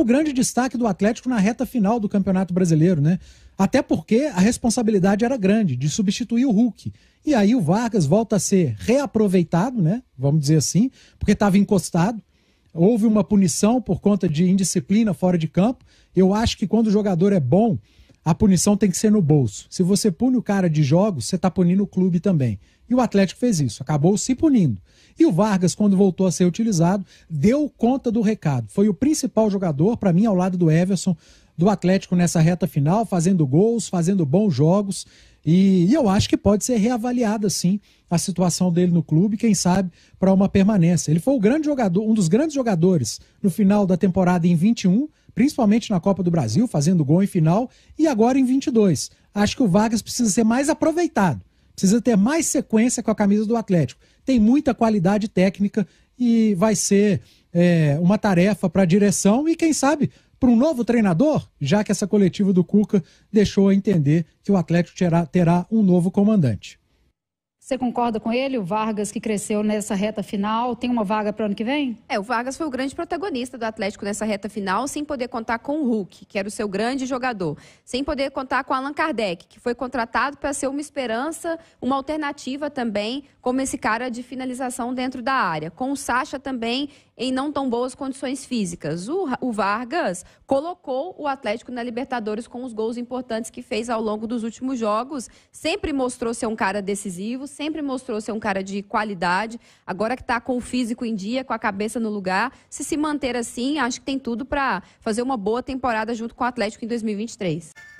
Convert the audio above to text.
o grande destaque do Atlético na reta final do Campeonato Brasileiro, né? Até porque a responsabilidade era grande de substituir o Hulk. E aí o Vargas volta a ser reaproveitado, né? Vamos dizer assim, porque estava encostado. Houve uma punição por conta de indisciplina fora de campo. Eu acho que quando o jogador é bom, a punição tem que ser no bolso. Se você pune o cara de jogos, você está punindo o clube também. E o Atlético fez isso, acabou se punindo. E o Vargas, quando voltou a ser utilizado, deu conta do recado. Foi o principal jogador, para mim, ao lado do Everson, do Atlético nessa reta final, fazendo gols, fazendo bons jogos. E, e eu acho que pode ser reavaliada, sim, a situação dele no clube, quem sabe, para uma permanência. Ele foi o grande jogador, um dos grandes jogadores no final da temporada em 21 principalmente na Copa do Brasil, fazendo gol em final, e agora em 22. Acho que o Vargas precisa ser mais aproveitado, precisa ter mais sequência com a camisa do Atlético. Tem muita qualidade técnica e vai ser é, uma tarefa para a direção e, quem sabe, para um novo treinador, já que essa coletiva do Cuca deixou a entender que o Atlético terá, terá um novo comandante. Você concorda com ele? O Vargas, que cresceu nessa reta final, tem uma vaga para o ano que vem? É, o Vargas foi o grande protagonista do Atlético nessa reta final, sem poder contar com o Hulk, que era o seu grande jogador. Sem poder contar com Allan Kardec, que foi contratado para ser uma esperança, uma alternativa também, como esse cara de finalização dentro da área. Com o Sacha também em não tão boas condições físicas. O, o, Vargas colocou o Atlético na Libertadores com os gols importantes que fez ao longo dos últimos jogos, sempre mostrou ser um cara decisivo, sempre mostrou ser um cara de qualidade, agora que está com o físico em dia, com a cabeça no lugar, se se manter assim, acho que tem tudo para fazer uma boa temporada junto com o Atlético em 2023.